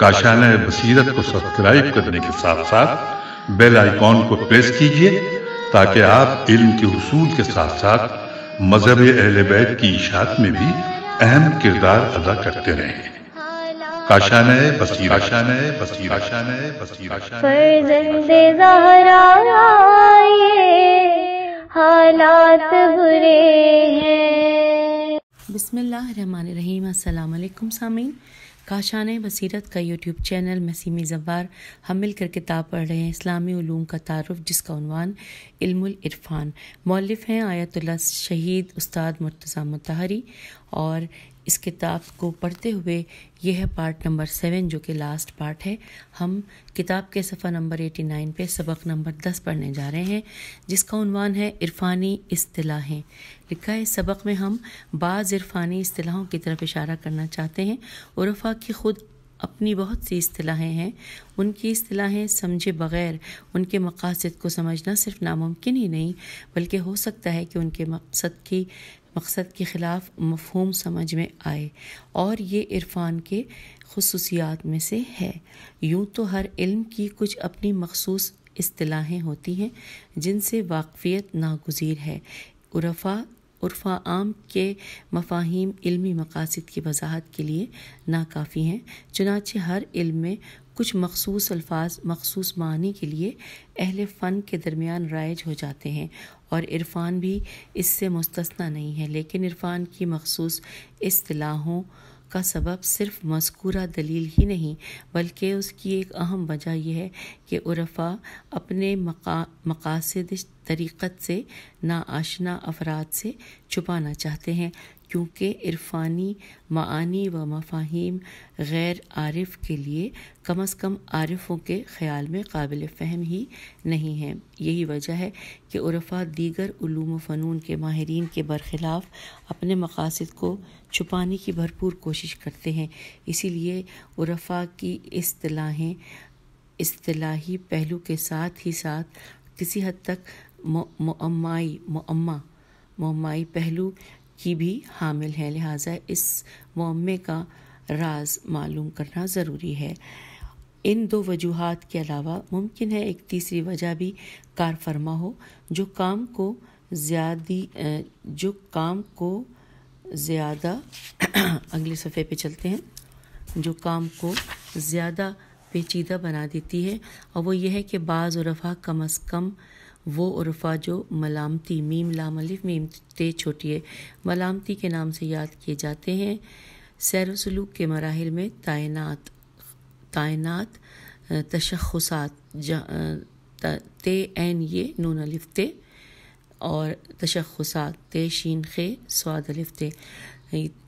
काशान बसीरत को सब्सक्राइब करने के साथ साथ बेल आइकॉन को प्रेस कीजिए ताकि आप इल्म के उसूल के साथ साथ मजहब अहल बैत की इशात में भी अहम किरदार अदा करते रहें काशान बसीरा शान हालात बुरे हैं बिस्मिल्लाह रहमान रहीम अस्सलाम वालेकुम सामीन काशान बसीरत का यूट्यूब चैनल मसीमी जवार हम मिलकर किताब पढ़ रहे हैं इस्लामी ूम का तारफ़ जिसका उनवान इल्मुलरफ़ान मौलफ़ हैं आयतुल्ला शहीद उस्ताद मुर्तज़ा मतहरी और इस किताब को पढ़ते हुए यह है पार्ट नंबर सेवन जो कि लास्ट पार्ट है हम किताब के सफ़ा नंबर एटी नाइन पर सबक नंबर दस पढ़ने जा रहे हैं जिसका उनवान है इरफानी असलाहें लिखा है इस सबक में हम बाज़ इरफानी अतलाहों की तरफ इशारा करना चाहते हैं उरफा की खुद अपनी बहुत सी असलाहें हैं उनकी असलाहें समझे बगैर उनके मकासद को समझना सिर्फ नामुमकिन ही नहीं बल्कि हो सकता है कि उनके मकसद की मकसद के ख़िलाफ़ मफहम समझ में आए और ये इरफ़ान के खसूसियात में से है यूँ तो हर इल्म की कुछ अपनी मखसूस असलाहें होती हैं जिनसे वाकफ़ियत नागजीर है उरफा उर्फ़ा आम के मफाहिम इल्मी मकासद की वजाहत के लिए नाकाफ़ी हैं चुनाचे हर इल्म में कुछ मखसूस अल्फाज मखसूस मानी के लिए अहल फ़न के दरमियान राइज हो जाते हैं और इरफान भी इससे मुस्तना नहीं है लेकिन इरफान की मखसूस असलाहों का सबब सिर्फ मस्कूरा दलील ही नहीं बल्कि उसकी एक अहम वजह यह है कि उरफा अपने मका मकासद तरीक़त से नाआशना अफराद से छुपाना चाहते हैं क्योंकि इरफानी मानी व मफाहिम गैर आरफ के लिए कम अज़ कम आरफों के ख्याल में काबिल फ़हम ही नहीं है यही वजह है कि उरफा दीगर ूम फ़नून के माहरीन के बरखिलाफ़ अपने मकासद को छुपाने की भरपूर कोशिश करते हैं इसीलिए उरफा की असलाहें असलाही पहलू के साथ ही साथ किसी हद तक ममाई मम्मा ममाई पहलू की भी हामिल हैं लिहाजा इस मामे का राज मालूम करना ज़रूरी है इन दो वजूहत के अलावा मुमकिन है एक तीसरी वजह भी कार फरमा हो जो काम को ज़्यादी जो काम को ज़्यादा अगले सफ़े पे चलते हैं जो काम को ज़्यादा पेचीदा बना देती है और वो यह है कि बाज़ रफ़ा कम अज़ कम वो उर्फ़ा जो मलामती मीम लाम अलिफ मीम ते है मलामती के नाम से याद किए जाते हैं सैर सलूक के मराहल में तैनात तैनात तशखसात ते एन ये नून अलिफते और तशखसात ते शीन खे स्वाद अलिफते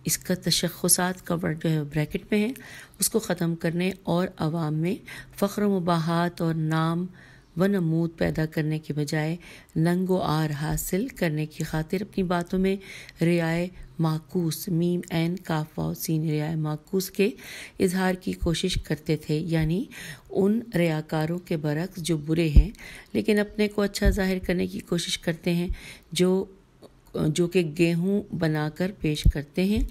इसका तशखसात का वर्ड जो है ब्रैकेट में है उसको ख़त्म करने और आवाम में फ़ख्र मुबाहत और नाम वन नमूद पैदा करने के बजाय नंगो आर हासिल करने की खातिर अपनी बातों में रियाय माकूस मीम एन काफ सीन रियाय माकूस के इजहार की कोशिश करते थे यानी उन रियाकारों के बरक्स जो बुरे हैं लेकिन अपने को अच्छा जाहिर करने की कोशिश करते हैं जो जो कि गेहूं बनाकर पेश करते हैं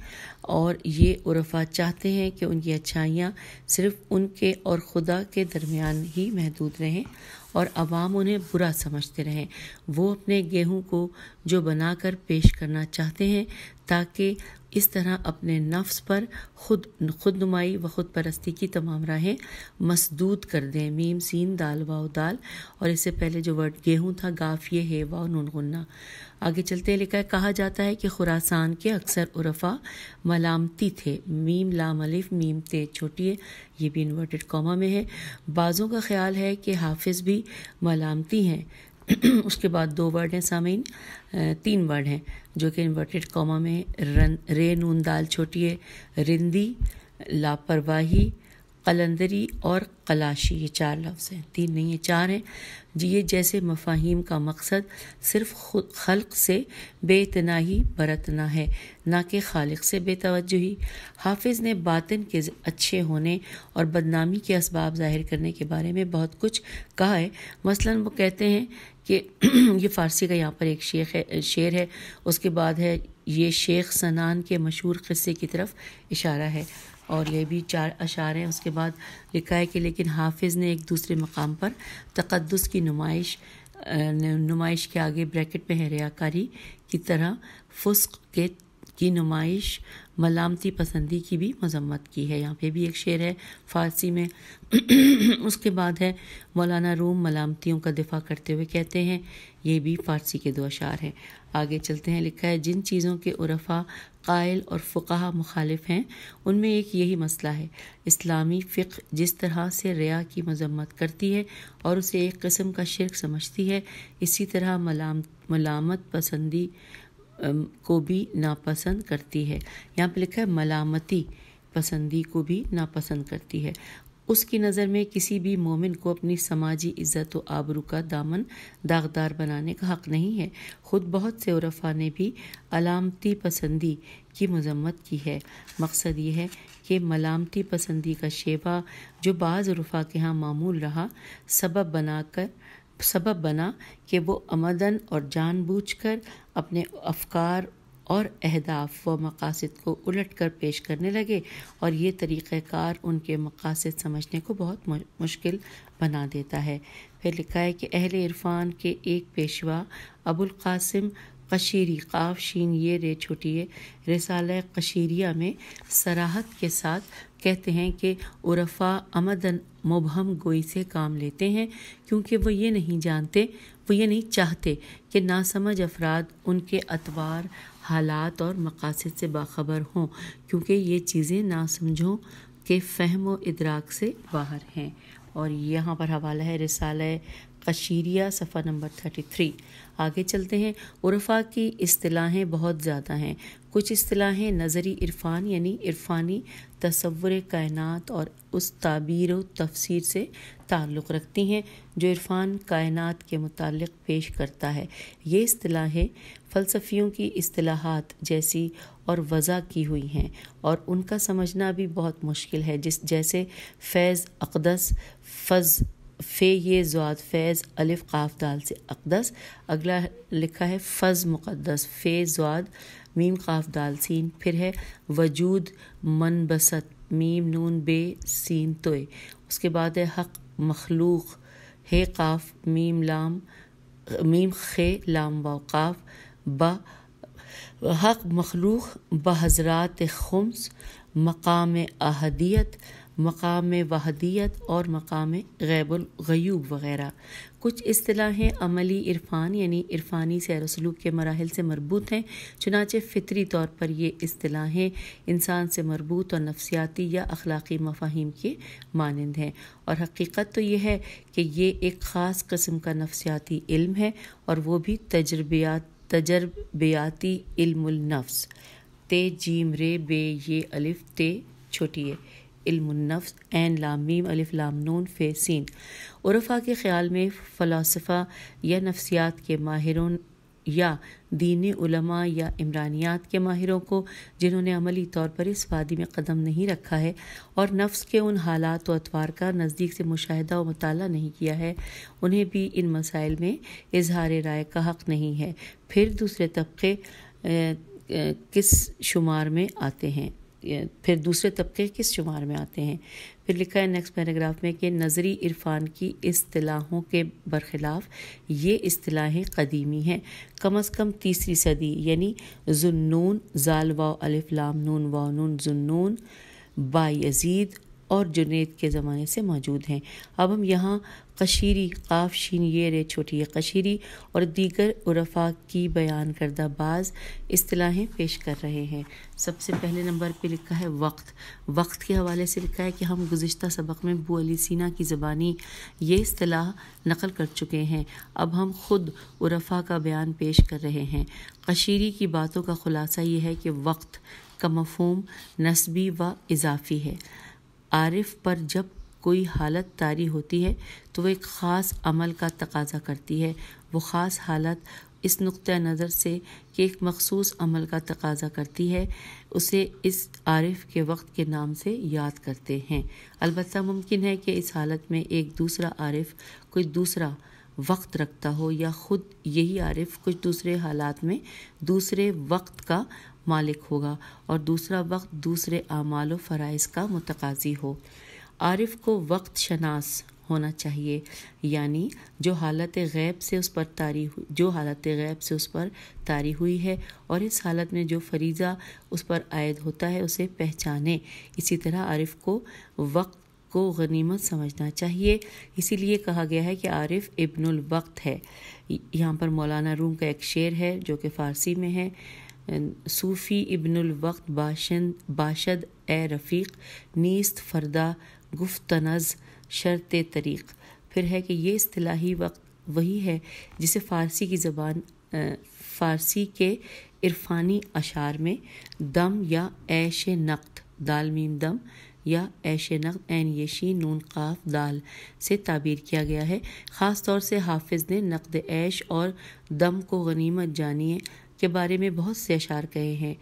और ये उरफा चाहते हैं कि उनकी अच्छाइयाँ सिर्फ उनके और खुदा के दरमियान ही महदूद रहें और आवाम उन्हें बुरा समझते रहें वो अपने गेहूं को जो बनाकर पेश करना चाहते हैं ताकि इस तरह अपने नफ्स पर खुद खुद नुमाई व खुद परस्ती की तमाम राहें मसदूद कर दें मीम सीन दाल वाओ दाल और इससे पहले जो वर्ड गेहूँ था गाफिए हे वाओ नून गुन्ना आगे चलते लिखा है कहा जाता है कि खुरासान के अक्सर उरफा मलामती थे मीम लाम अलिफ मीम ते छोटी ये भी इन्वर्टेड कॉमा में है बाज़ों का ख्याल है कि हाफिज़ भी मलामती हैं उसके बाद दो वर्ड हैं सामीन तीन वर्ड हैं जो कि इन्वर्टेड कॉमा में रन रे नून दाल छोटी है रिंदी लापरवाही कलंदरी और कलाशी ये चार लफ्ज़ हैं तीन नहीं है चार हैं जी ये जैसे मफाहिम का मकसद सिर्फ खुद खल्क से बेतनाही बरतना है ना कि खालिक से बेतवजही हाफिज़ ने बातिन के अच्छे होने और बदनामी के इसबाब ज़ाहिर करने के बारे में बहुत कुछ कहा है मसलन वो कहते हैं कि ये फ़ारसी का यहाँ पर एक शेख है शेर है उसके बाद है ये शेख सनान के मशहूर क़स्से की तरफ इशारा है और यह भी चार अशार हैं उसके बाद लिखा है कि लेकिन हाफिज़ ने एक दूसरे मकाम पर तकदस की नुमाइश नुमाइश के आगे ब्रैकेट में है रियाकारी की तरह फुस्क के की नुमाइश मलामती पसंदी की भी मजम्मत की है यहाँ पे भी एक शेर है फारसी में उसके बाद है मौलाना रूम मलामतियों का दिफा करते हुए कहते हैं ये भी फारसी के दो अशार हैं आगे चलते हैं लिखा है जिन चीज़ों के उरफा कायल और फ़ुका मुखालिफ हैं उनमें एक यही मसला है इस्लामी फ़िक जिस तरह से रिया की मजम्मत करती है और उसे एक कस्म का शिरक समझती है इसी तरह मलाम मलामत पसंदी को भी नापसंद करती है यहाँ पे लिखा है मलामती पसंदी को भी नापसंद करती है उसकी नज़र में किसी भी मोमिन को अपनी समाजी इज्जत व आबरू का दामन दागदार बनाने का हक नहीं है खुद बहुत से उरफा ने भी अलामती पसंदी की मजम्मत की है मकसद ये है कि मलामती पसंदी का शेवा जो बाज़ उरफा के यहाँ मामूल रहा सबब बनाकर सबब बना कि वो अमदन और जानबूझकर अपने अफकार और अहदाफ व मकासद को उलट कर पेश करने लगे और ये तरीक़ार उनके मकासद समझने को बहुत मुश्किल बना देता है फिर लिखा है कि अहल इरफान के एक पेशवा अबुल कासिम कशीरी काफ शीन ये रे छोटी रसाल कशीरिया में सराहत के साथ कहते हैं कि उरफा अमदन मुबहम गोई से काम लेते हैं क्योंकि वो ये नहीं जानते वो ये नहीं चाहते कि नासमझ अफराद उनके अतवार हालात और मकासद से बाखबर हों क्योंकि ये चीज़ें नासमझों के फहम व इदराक से बाहर हैं और यहाँ पर हवाला है रसाल अशीरिया सफ़ा नंबर थर्टी थ्री आगे चलते हैं उर्फ़ा की अतलाहें बहुत ज़्यादा हैं कुछ असलाहें नज़री इरफान यानी इरफानी तस्वुर कायनात और उस ताबीर व तफसीर से ताल्लुक़ रखती हैं जो इरफान कायनात के मुतालिक पेश करता है ये असलाहें फ़लसफ़ियों की अतलाहत जैसी और वज़ा की हुई हैं और उनका समझना भी बहुत मुश्किल है जिस जैसे फैज़ अकदस फ़ज़ फे ये जुआत फैज़ अलिफ काफ दाल से अकदस अगला लिखा है फ़ज़ मुक़दस फे जुआत मीम काफ दाल सीन फिर है वजूद मन बसत मीम नून बे सीन तोय उसके बाद है हक मखलूक हे काफ मीम लाम मीम खे लाम वाक़ाफ ब हक मखलूक बहजरात खुम्स मकाम अहदियत मकाम वहदियत और मकाम गैबुल गयूब वगैरह कुछ असलाहें अमली इरफान यानी इरफानी सैर वसलूक के मराहल से मरबूत हैं चुनाच फ़ितरी तौर पर ये असलाहें इंसान से मरबूत और नफसियाती या अखलाक मफाहिम के मानंद हैं और हकीकत तो यह है कि ये एक ख़ास कस्म का नफसियाती इल्म है और वो भी तजर्बियात तजर्बियाती इल्मुलनफ्स ते जीम रे बे ये अलिफ ते छोटी है इल्मनफ़ एन लामीम अलिफ लामनून फ़े सीन उरफ़ा के ख़्याल में फ़लासफ़ा या नफ्सियात के माहिरों या दीनी उलमा या इमरानियात के माहिरों को जिन्होंने अमली तौर पर इस वादी में कदम नहीं रखा है और नफ्स के उन हालात व अतवार का नज़दीक से मुशाह व मताल नहीं किया है उन्हें भी इन मसाइल में इजहार राय का हक़ नहीं है फिर दूसरे तबके किस शुमार में आते हैं फिर दूसरे तबके किस शुमार में आते हैं फिर लिखा है नेक्स्ट पैराग्राफ में कि नज़री इरफान की असलाहों के बरखिलाफ ये असलाहें कदीमी हैं कम अज़ कम तीसरी सदी यानी जुनून जाल वाव अलिफ लाम नून वाव नून जुनून बायजीद और जुनेद के ज़माने से मौजूद हैं अब हम यहाँ कशीरी काफ शीन ये रे छोटी कशीरी और दीगर उरफा की बयान करदा बाज़ असलाहें पेश कर रहे हैं सबसे पहले नंबर पे लिखा है वक्त वक्त के हवाले से लिखा है कि हम गुज्त सबक में बू अली सीना की ज़बानी ये असलाह नकल कर चुके हैं अब हम खुद उरफा का बयान पेश कर रहे हैं कशीरी की बातों का ख़ुलासा ये है कि वक्त का मफहम नस्बी व इजाफी है आरिफ पर जब कोई हालत तारी होती है तो वह एक ख़ास अमल का तकाजा करती है वो ख़ास हालत इस नुक़ नज़र से कि एक मखसूस अमल का तकाजा करती है उसे इस आरिफ के वक्त के नाम से याद करते हैं अलबत् मुमकिन है कि इस हालत में एक दूसरा आरिफ कोई दूसरा वक्त रखता हो या ख़ुद यही आरिफ कुछ दूसरे हालात में दूसरे वक्त का मालिक होगा और दूसरा वक्त दूसरे आमाल व का मतकाजी हो आरिफ को वक्त शनास होना चाहिए यानी जो हालत गैब से उस पर तारी जो हालत गैब से उस पर तारी हुई है और इस हालत में जो फरीज़ा उस पर आयद होता है उसे पहचाने इसी तरह आरिफ को वक्त को गनीमत समझना चाहिए इसीलिए कहा गया है कि आरिफ इब्नुल वक्त है यहाँ पर मौलाना रूम का एक शेर है जो कि फ़ारसी में है सूफ़ी इब्नुल वक्त बाशन बाशद ए रफ़ीक नीस्त फरदा गुफ्त तनज़ शर्त तरीक़ फिर है कि ये असलाही वक्त वही है जिसे फ़ारसी की ज़बान फ़ारसी के इरफानी अशार में दम या ऐश नक़्त दाल मीम दम या ऐश नक़्द एन यशी नून काफ दाल से ताबीर किया गया है ख़ास तौर से हाफिज़ ने नक़द ऐश और दम को गनीमत जानिए के बारे में बहुत से अशार कहे हैं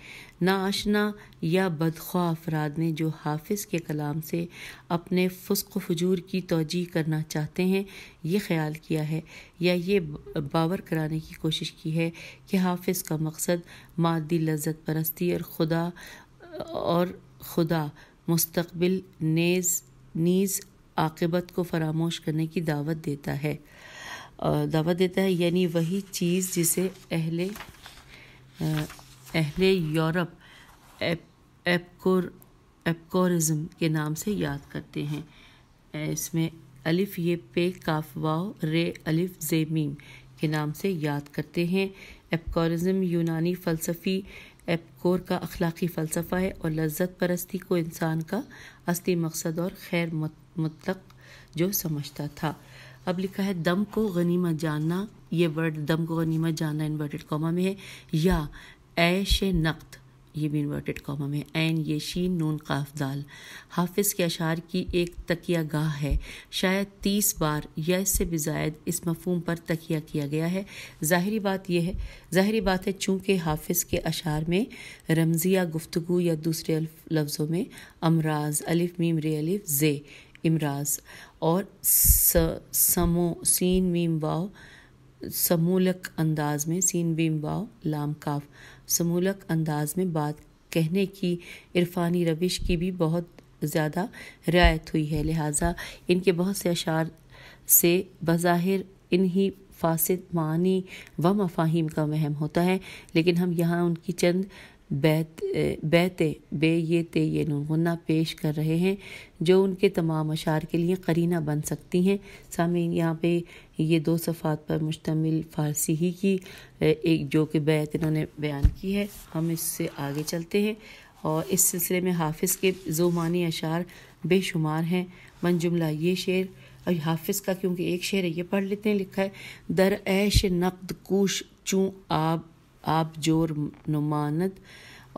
नाआशना या बदख्वा अफराद ने जो हाफिज़ के कलाम से अपने फुस्क फजूर की तोजी करना चाहते हैं ये ख्याल किया है या ये बावर कराने की कोशिश की है कि हाफिज़ का मकसद मादी लज्जत परस्ती और खुदा और खुदा मुस्तबिल नेज नीज़ आकबत को फरामोश करने की दावत देता है दावत देता है यानी वही चीज़ जिसे अहले अहले यूरोप एप, एपकोर एपकोरिज्म के नाम से याद करते हैं इसमें अलिफ ये पे काफ रे अलिफ जे मीम के नाम से याद करते हैं एपकोरिज्म यूनानी फ़लसफ़ी एपकोर का अखलाकी फ़लसफ़ा है और लज्जत परस्ती को इंसान का असली मकसद और खैर मतलब जो समझता था अब लिखा है दम को गनीमत जानना ये वर्ड दम को गनीमत जानना इन्वर्टेड कॉमा में है या ऐश नक्त ये भी इन्वर्टेड कॉमा में एन ये शीन नून काफ दाल हाफिज़ के अशार की एक तकिया गाह है शायद तीस बार या इससे भी जायद इस मफहम पर तकिया किया गया है ज़ाहरी बात यह है ज़ाहरी बात है चूँकि हाफिज़ के अशार में रमज़िया गुफ्तु या दूसरे लफ्ज़ों में अमराज अलिफ मीम रे अलिफ जे इमराज और स, समो सीन वीम वाव समूलक अंदाज में सीन वीम वाव लाम काफ समूलक अंदाज में बात कहने की इरफानी रविश की भी बहुत ज़्यादा रियायत हुई है लिहाजा इनके बहुत से अशार से बज़ाहिर इन्हीं फासद मानी व मफाहिम का वहम होता है लेकिन हम यहाँ उनकी चंद बैत बैते बे ये ते ये नूनगुन्ना पेश कर रहे हैं जो उनके तमाम अशार के लिए करीना बन सकती हैं सामीन यहाँ पे ये दो सफ़ात पर मुश्तमिल फ़ारसी ही की एक जो कि बैत इन्होंने बयान की है हम इससे आगे चलते हैं और इस सिलसिले में हाफिज़ के जोमानी अशार बेशुमार हैं मन जुमला ये शेर और हाफिज़ का क्योंकि एक शेर है ये पढ़ लेते हैं लिखा है दर ऐश नकद कूश चूँ आब आप जोर नुमानत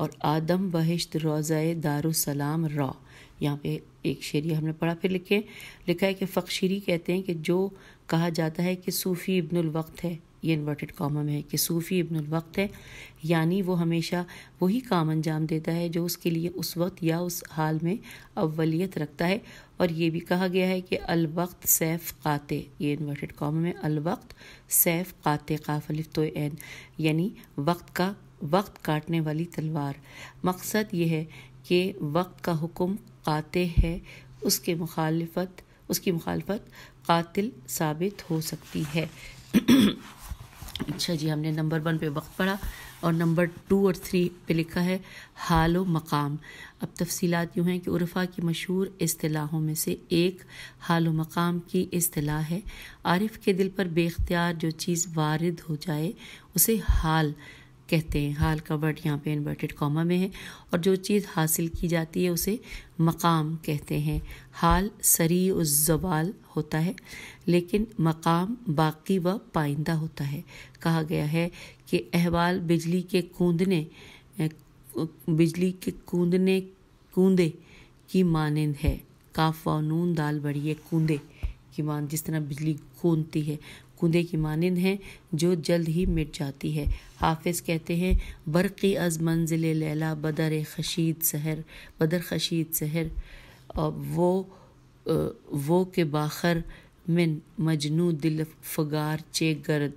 और आदम बहिश्त रोज़ाए दारुसलाम रॉ यहाँ पे एक शेर हमने पढ़ा फिर लिखे लिखा है कि फ़खशीरी कहते हैं कि जो कहा जाता है कि सूफ़ी इब्नुल वक्त है ये इन्वर्टेड कॉमा में है कि सूफ़ी इब्नुल वक्त है यानी वो हमेशा वही काम अंजाम देता है जो उसके लिए उस वक्त या उस हाल में अव्वलियत रखता है और ये भी कहा गया है कि अलवक्त सैफ काते ये इन्वर्टेड कॉम में अलवक्त सैफ काते काफलिफ तो एन यानी वक्त का वक्त काटने वाली तलवार मकसद ये है कि वक्त का हुक्म काते है उसके मुखालफत उसकी मुखालफत कातिल साबित हो सकती है अच्छा जी हमने नंबर वन पे वक्त पढ़ा और नंबर टू और थ्री पे लिखा है हाल व मकाम अब तफसीलात यूँ हैं कि उर्फ़ा की मशहूर असलाहों में से एक हाल व मकाम की असलाह है आरिफ के दिल पर बेख्तियार जो चीज़ वारद हो जाए उसे हाल कहते हैं हाल का वर्ड यहाँ पे इन्वर्टेड कॉमा में है और जो चीज़ हासिल की जाती है उसे मकाम कहते हैं हाल सरी उज़वाल होता है लेकिन मकाम बाकी व पाइंदा होता है कहा गया है कि अहवाल बिजली के कूदने बिजली के कूदने कूदे की मानंद है काफ नून दाल है कूदे की मान जिस तरह बिजली कूदती है कुंदे की मानंद हैं जो जल्द ही मिट जाती है हाफिज़ कहते हैं बरक़ी अज मंजिल लैला बदर खशीद सहर बदर खशीद सहर वो वो के बाखर मिन मजनू दिल फगार चे गर्द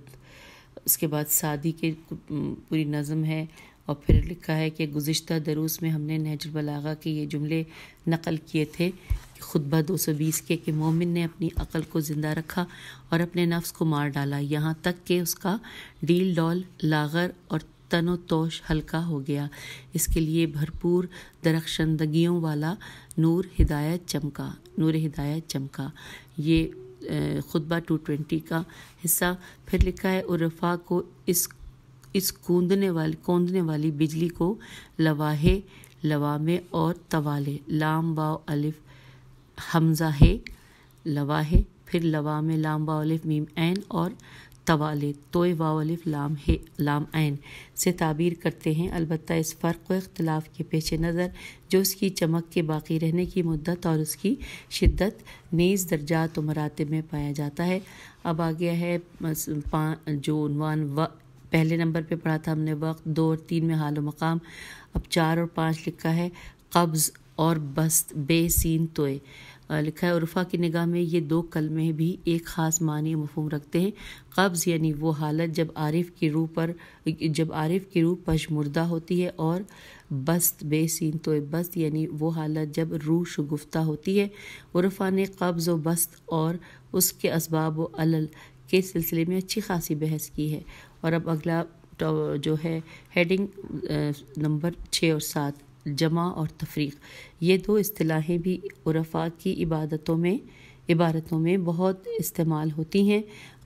उसके बाद सादी के पूरी नज़म है और फिर लिखा है कि गुज्त दरूस में हमने नहजुलबलागा के ये जुमले नकल किए थे खुतबा बीस के कि मोमिन ने अपनी अकल को ज़िंदा रखा और अपने नफ्स को मार डाला यहाँ तक कि उसका डील डॉल लागर और तनो तोश हल्का हो गया इसके लिए भरपूर दरख्शंदगियों वाला नूर हिदायत चमका नूर हिदायत चमका ये खुतबा टू ट्वेंटी का हिस्सा फिर लिखा है उर्फा को इस इस कूदने वाली कूदने वाली बिजली को लवाहे लवामे और तवाले लाम वाव अलिफ हमज़ा है लवा है फिर लवा में लाम वालिफ मीम ऐन और तवाले तोय वालिफ लाम है लाम ऐन से ताबीर करते हैं अलबत् इस फ़र्क व इख्तलाफ के पेश नज़र जो उसकी चमक के बाकी रहने की मदत और उसकी शिद्दत नीज़ दर्जात तो मरातब में पाया जाता है अब आ गया है जो उनवान व पहले नंबर पर पढ़ा था हमने वक्त दो और तीन में हाल मकाम अब चार और पाँच लिखा है कब्ज़ और बस्त बेसिन तोय लिखा है उर्फा की निगाह में ये दो कलमे भी एक ख़ास मानी मफहम रखते हैं कब्ज़ यानी वो हालत जब आरिफ की रूह पर जब आरिफ की रूह पशमुर्दा होती है और बस्त बेसिन तो बस्त यानी वो हालत जब रूह शगुफ्ता होती है उर्फा ने कब्ज़ व बस्त और उसके इसबाब व अलल के सिलसिले में अच्छी खासी बहस की है और अब अगला जो है हेडिंग नंबर छः और सात जमा और तफरीक ये दो अतलाहें भी उरफा की इबादतों में इबारतों में बहुत इस्तेमाल होती हैं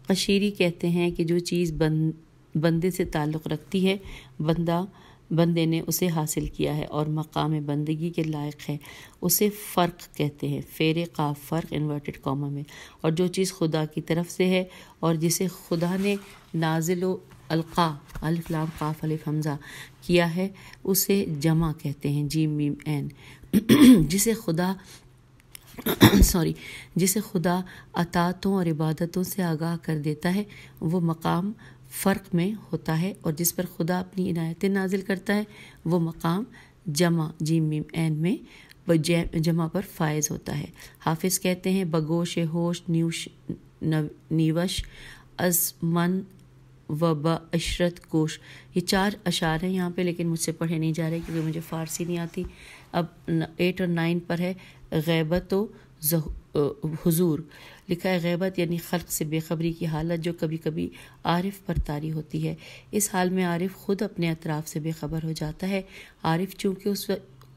कशीरी कहते हैं कि जो चीज़ बंद बंदे से ताल्लुक़ रखती है बंदा बंदे ने उसे हासिल किया है और मकाम बंदगी के लायक है उसे फ़र्क कहते हैं फेर का फ़र्क इन्वर्टेड कॉमा में और जो चीज़ खुदा की तरफ से है और जिसे खुदा ने नाजिल अलका अलिफ लाम काफ अलिफ हमज़ा किया है उसे जमा कहते हैं जी मीम एन जिसे खुदा सॉरी जिसे खुदा अतातों और इबादतों से आगाह कर देता है वो मकाम फ़र्क में होता है और जिस पर खुदा अपनी इनायतें नाजिल करता है वो मकाम जमा जी मीम एन में जमा पर फायज होता है हाफिज़ कहते हैं बगोश होश न्यूश नव, नीवश अजमन व अशरत कोश ये चार अशार हैं यहाँ पे लेकिन मुझसे पढ़े नहीं जा रहे क्योंकि मुझे फ़ारसी नहीं आती अब एट और नाइन पर है गैबत व हुजूर लिखा है गैबत यानी खल्क से बेखबरी की हालत जो कभी कभी आरिफ पर तारी होती है इस हाल में आरिफ खुद अपने अतराफ़ से बेखबर हो जाता है आरिफ चूँकि उस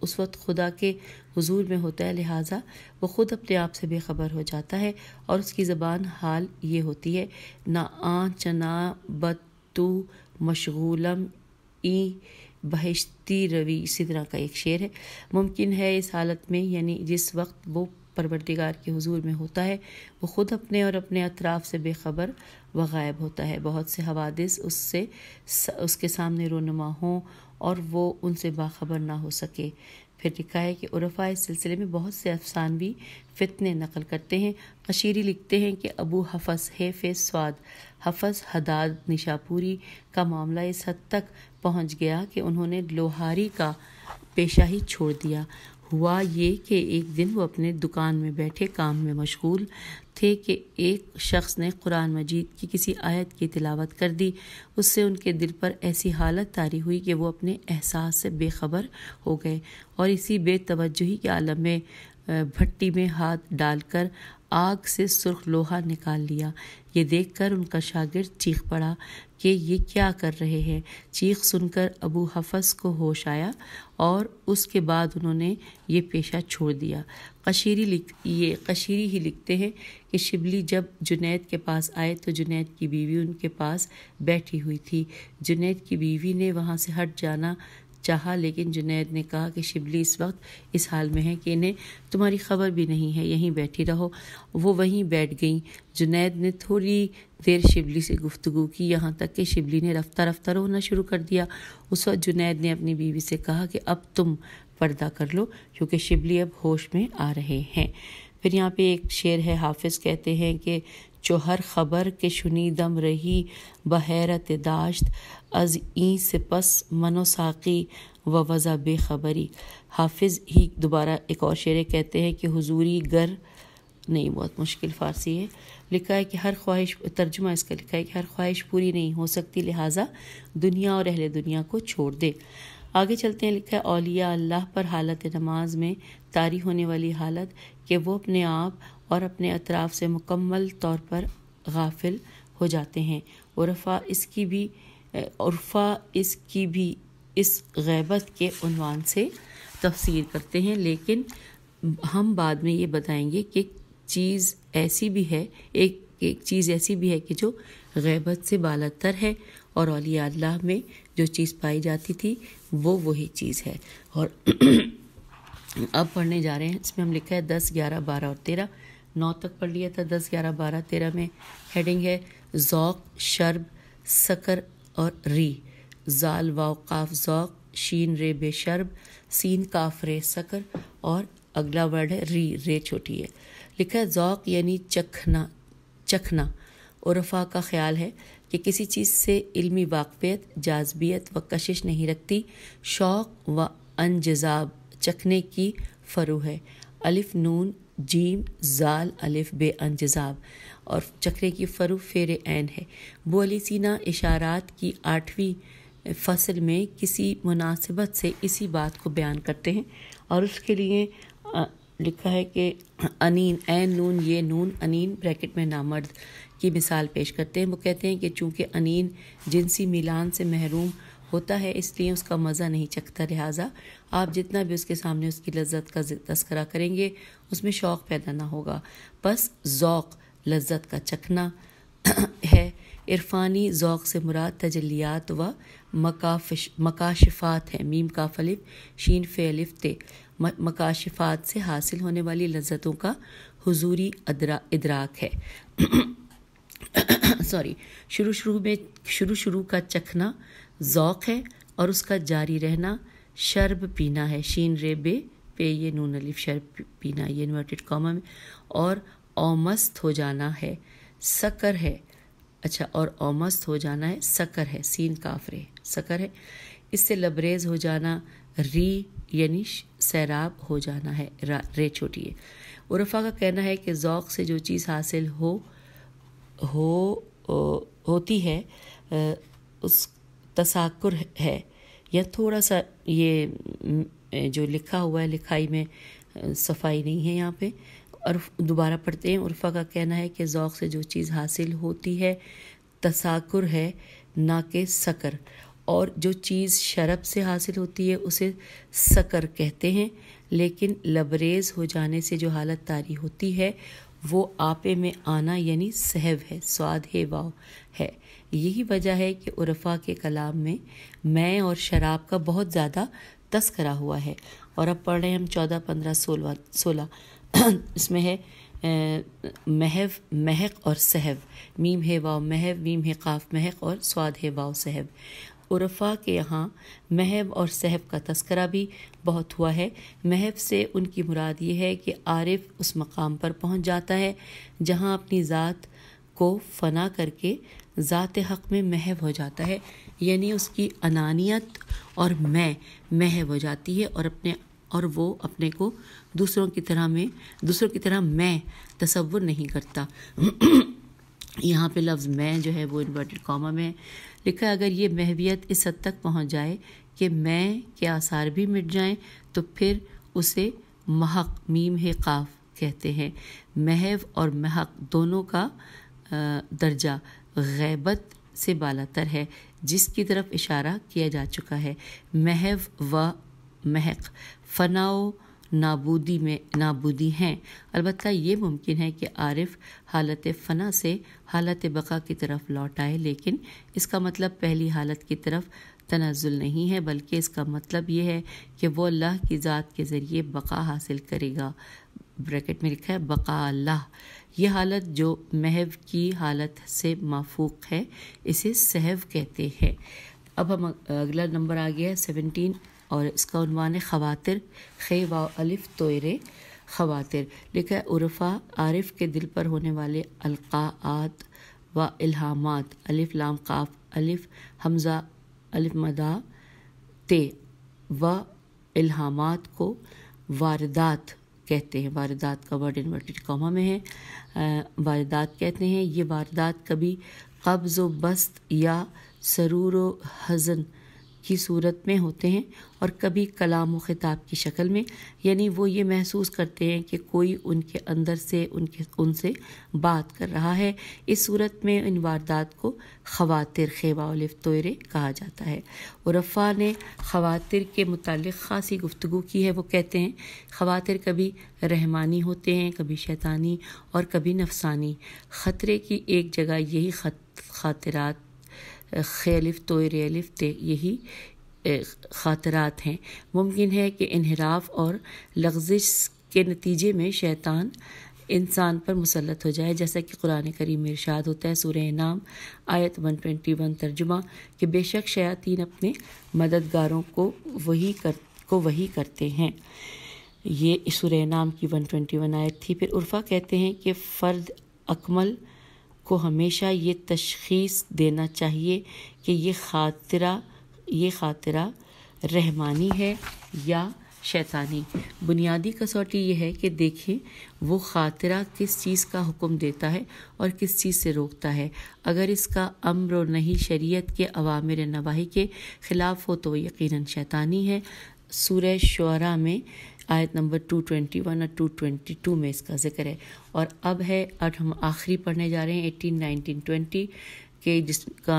उस वक्त खुदा के हुजूर में होता है लिहाजा वो खुद अपने आप से बेखबर हो जाता है और उसकी ज़बान हाल ये होती है ना आ चना बत्तू मशगूलम ई बहिश्ती रवि इसी तरह का एक शेर है मुमकिन है इस हालत में यानी जिस वक्त वो परवरदिगार के हुजूर में होता है वो ख़ुद अपने और अपने अतराफ़ से बेखबर व गायब होता है बहुत से हवादिस उससे उसके सामने रोनुमा हों और वो उनसे बाखबर ना हो सके फिर लिखा है कि उरफा इस सिलसिले में बहुत से अफसानवी फितने नकल करते हैं कशीरी लिखते हैं कि अबू हफस फे स्वाद हफस हदाद निशापुरी का मामला इस हद तक पहुंच गया कि उन्होंने लोहारी का पेशा ही छोड़ दिया हुआ ये कि एक दिन वो अपने दुकान में बैठे काम में मशगूल थे कि एक शख्स ने कुरान मजीद की किसी आयत की तिलावत कर दी उससे उनके दिल पर ऐसी हालत तारी हुई कि वो अपने एहसास से बेखबर हो गए और इसी बेतवजही के आलम में भट्टी में हाथ डालकर आग से सुर्ख लोहा निकाल लिया ये देखकर उनका शागिर्द चीख पड़ा कि ये क्या कर रहे हैं चीख सुनकर अबू हफस को होश आया और उसके बाद उन्होंने ये पेशा छोड़ दिया कशीरी लिख ये कशीरी ही लिखते हैं कि शिबली जब जुनैद के पास आए तो जुनैद की बीवी उनके पास बैठी हुई थी जुनैद की बीवी ने वहाँ से हट जाना चाहा लेकिन जुनैद ने कहा कि शिबली इस वक्त इस हाल में है कि इन्हें तुम्हारी खबर भी नहीं है यहीं बैठी रहो वो वहीं बैठ गई जुनैद ने थोड़ी देर शिबली से गुफ्तु की यहाँ तक कि शिबली ने रफ्ता रफ्ता रोना शुरू कर दिया उस वक्त जुनैद ने अपनी बीवी से कहा कि अब तुम पर्दा कर लो क्योंकि शिबली अब होश में आ रहे हैं फिर यहाँ पे एक शेर है हाफिज़ कहते हैं कि जो हर खबर के शुनी दम रही बहरत दाश्त अज़ ई से पस मनो साकी व वज़ा बेखबरी हाफिज़ ही दोबारा एक और शेर कहते हैं कि हुजूरी गर नहीं बहुत मुश्किल फ़ारसी है लिखा है कि हर ख्वाहिश तर्जुमा इसका लिखा है कि हर ख्वाहिश पूरी नहीं हो सकती लिहाजा दुनिया और अहल दुनिया को छोड़ दे आगे चलते हैं लिखा है अलिया अल्लाह पर हालत नमाज में तारी होने वाली हालत कि वो अपने आप और अपने अतराफ़ से मुकम्मल तौर पर गाफिल हो जाते हैं और इसकी भी उर्फ़ा इसकी भी इस गैबत के उनवान से तफसीर करते हैं लेकिन हम बाद में ये बताएंगे कि चीज़ ऐसी भी है एक एक चीज़ ऐसी भी है कि जो गैबत से बालतर है और अलिया में जो चीज़ पाई जाती थी वो वही चीज़ है और अब पढ़ने जा रहे हैं इसमें हम लिखा है दस ग्यारह बारह और तेरह नौ तक पढ़ लिया था दस ग्यारह बारह तेरह में हेडिंग है ज़ौक शर्ब सकर और री जाल वाव काफ जौक शीन रे बेशर्ब सीन काफ रे सकर और अगला वर्ड है री रे छोटी है लिखा है जौक यानी चखना चखना उरफा का ख्याल है कि किसी चीज़ से इल्मी वाकफियत जाजबियत व कशिश नहीं रखती शौक़ व अनजाब चखने की फ़रू है अलिफ नून जीम जाल अलिफ बे अनजजाब और चक्रे की फ़रु फेर एन है बोली सीना इशारात की आठवीं फसल में किसी मुनासिबत से इसी बात को बयान करते हैं और उसके लिए आ, लिखा है कि अनिन ए नून ये नून अनिन ब्रैकेट में नामर्द की मिसाल पेश करते हैं वो कहते हैं कि चूँकि अनीन जिनसी मिलान से महरूम होता है इसलिए उसका मज़ा नहीं चखता लिहाजा आप जितना भी उसके सामने उसकी लज्जत का तस्करा करेंगे उसमें शौक़ पैदा ना होगा बस ओक़ लज्जत का चखना है इरफानी ओक़ से मुराद तजलियात व मकाफ मकाशफात है मीम का फलिफ शीन फ़लफ्ते मकाशफात से हासिल होने वाली लज्जतों का हजूरी इदराक है सॉरी शुरू शुरू में शुरू शुरू का चखना ज़ौक़ है और उसका जारी रहना शर्ब पीना है शीन रे बे पे ये नून अलिफ शर्ब पीना ये इन्वर्टेड कॉमा में और ओमस्त हो जाना है सकर है अच्छा और ओमस्त हो जाना है सकर है सीन काफरे सकर है इससे लबरेज हो जाना री यानी सैराब हो जाना है रे छोटी है उर्फा का कहना है कि ज़ौक़ से जो चीज़ हासिल हो हो ओ, होती है उस तसाकुर है या थोड़ा सा ये जो लिखा हुआ है लिखाई में सफाई नहीं है यहाँ पे और दोबारा पढ़ते हैं उर्फ़ा का कहना है कि ओक़ से जो चीज़ हासिल होती है तसाकुर है ना कि सकर और जो चीज़ शरब से हासिल होती है उसे सकर कहते हैं लेकिन लबरेज हो जाने से जो हालत तारी होती है वो आपे में आना यानी सहव है स्वाद है वाव है यही वजह है कि उर्फ़ा के कलाम में मैं और शराब का बहुत ज़्यादा तस्करा हुआ है और अब पढ़ रहे हैं हम चौदह पंद्रह सोलह सोलह इसमें है महव महक और सहव मीम है वाव महव मीम है काफ महक और स्वाद है वाव सहव उरफा के यहाँ महब और सहब का तस्करा भी बहुत हुआ है महब से उनकी मुराद ये है कि आरिफ उस मकाम पर पहुँच जाता है जहाँ अपनी ज़ात को फना करके ज़ात हक़ में महब हो जाता है यानी उसकी अनानियत और मैं महब हो जाती है और अपने और वो अपने को दूसरों की तरह में दूसरों की तरह मैं तसवुर नहीं करता यहाँ पे लफ्ज़ मैं जो है वो इन्वर्टेड कॉमा में लिखा अगर ये महवियत इस हद तक पहुँच जाए कि मैं के आसार भी मिट जाएं तो फिर उसे महक मीम है काफ कहते हैं महव और महक दोनों का दर्जा गैबत से बालातर है जिसकी तरफ इशारा किया जा चुका है महव व महक फ़नाओ नाबूदी में नाबूदी हैं अलबत् ये मुमकिन है कि आरिफ हालत फ़ना से हालत बका की तरफ लौट आए लेकिन इसका मतलब पहली हालत की तरफ तनाजुल नहीं है बल्कि इसका मतलब यह है कि वो अल्लाह की ज़ात के ज़रिए बका हासिल करेगा ब्रैकेट में लिखा है बका अल्लाह यह हालत जो महव की हालत से माफूक है इसे सहव कहते हैं अब हम अगला नंबर आ गया है सेवनटीन और इसका उनवान है खवातिर खे व तोरे ख़वातर खवातिर लिखा है उर्फ़ा आरिफ के दिल पर होने वाले अलकात व इल्हामात अलिफ लाम काफ अलिफ हमज़ा अलिफ मदा ते व इल्हामात को वारदात कहते हैं वारदात का वर्ड इन्वर्टेड कॉमा में है वारदात कहते हैं ये वारदात कभी कब्ज़ व बस्त या सरूर हज़न की सूरत में होते हैं और कभी कलाम व ख़िताब की शक्ल में यानी वो ये महसूस करते हैं कि कोई उनके अंदर से उनके उनसे बात कर रहा है इस सूरत में इन वारदात को खवातिर खेवा तोरे कहा जाता है उरफ़ा ने खवातिर के मतलब ख़ासी गुफ्तु की है वो कहते हैं खवातिर कभी रहमानी होते हैं कभी शैतानी और कभी नफसानी ख़तरे की एक जगह यही खत खातिरात तो रेलिफ ते यही ख़ातरात हैं मुमकिन है कि इनहराफ और लग्जिश के नतीजे में शैतान इंसान पर मुसलत हो जाए जैसा कि कुरान करीम इर्शाद होता है सूर्य नाम आयत वन वन तर्जुमा कि बेशक शयातीन अपने मददगारों को वही कर को वही करते हैं ये सूर्य नाम की वन ट्वेंटी वन आयत थी फिर उर्फ़ा कहते हैं कि फ़र्द अकमल को हमेशा ये तशखीस देना चाहिए कि ये खातरा ये ख़ातरा रहमानी है या शैतानी बुनियादी कसौटी यह है कि देखें वो ख़ातरा किस चीज़ का हुक्म देता है और किस चीज़ से रोकता है अगर इसका अम्र और नहीं शरीयत के अवामिर नवाही के ख़िलाफ़ हो तो यकीनन शैतानी है सूर्य शुरा में आयत नंबर 221 और 222 में इसका जिक्र है और अब है अब हम आखिरी पढ़ने जा रहे हैं 18, 19, ट्वेंटी के जिसका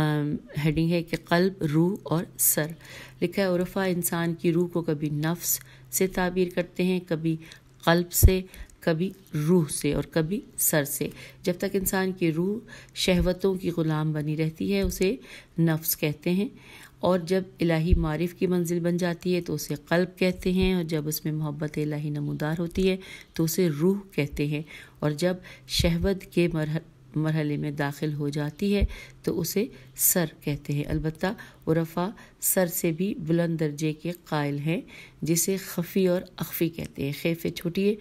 हेडिंग है कि कल्ब रूह और सर लिखा है उरफा इंसान की रूह को कभी नफ्स से ताबीर करते हैं कभी कल्ब से कभी रूह से और कभी सर से जब तक इंसान की रूह शहवतों की ग़ुलाम बनी रहती है उसे नफ्स कहते हैं और जब इलाही मारिफ की मंजिल बन जाती है तो उसे कल्ब कहते हैं और जब उसमें मोहब्बत इलाही नमदार होती है तो उसे रूह कहते हैं और जब शहवत के मरह मरहले में दाखिल हो जाती है तो उसे सर कहते हैं अलबत् उरफा सर से भी बुलंद दर्जे के कायल हैं जिसे खफ़ी और अखफ़ी कहते हैं खे पे छोटी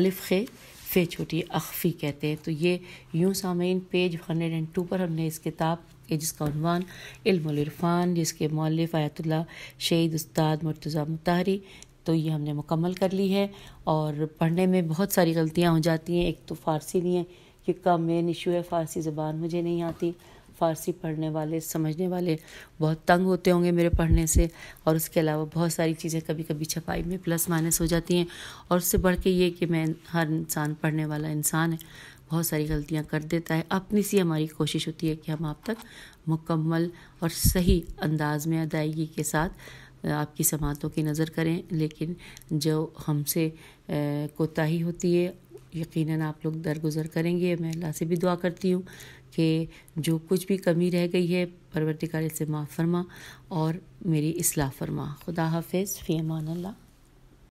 अलिफ खे फ़े छोटी अखफ़ी कहते हैं तो ये यूँ सामीन पेज हंड्रेड एंड टू पर हमने इस किताब के जिसका अनवान इल्मान जिसके मौलफ आयतुल्ला शहीद उस्ताद मुर्तज़ा मुतहरी तो ये हमने मुकम्मल कर ली है और पढ़ने में बहुत सारी गलतियाँ हो जाती हैं एक तो फ़ारसी नहीं है कि का मेन इशू है फ़ारसी ज़बान मुझे नहीं आती फ़ारसी पढ़ने वाले समझने वाले बहुत तंग होते होंगे मेरे पढ़ने से और उसके अलावा बहुत सारी चीज़ें कभी कभी छपाई में प्लस माइनस हो जाती हैं और उससे बढ़ के ये कि मैं हर इंसान पढ़ने वाला इंसान है बहुत सारी गलतियाँ कर देता है अपनी सी हमारी कोशिश होती है कि हम आप तक मुकम्मल और सही अंदाज में अदायगी के साथ आपकी समातों की नज़र करें लेकिन जो हमसे कोताही होती है यकीनन आप लोग दरगुजर करेंगे मैं अल्लाह से भी दुआ करती हूँ कि जो कुछ भी कमी रह गई है परवरदिगार से माफ़ फरमा और मेरी इसलाह फरमा खुदा हाफिज़ फ़ी अमान अल्लाह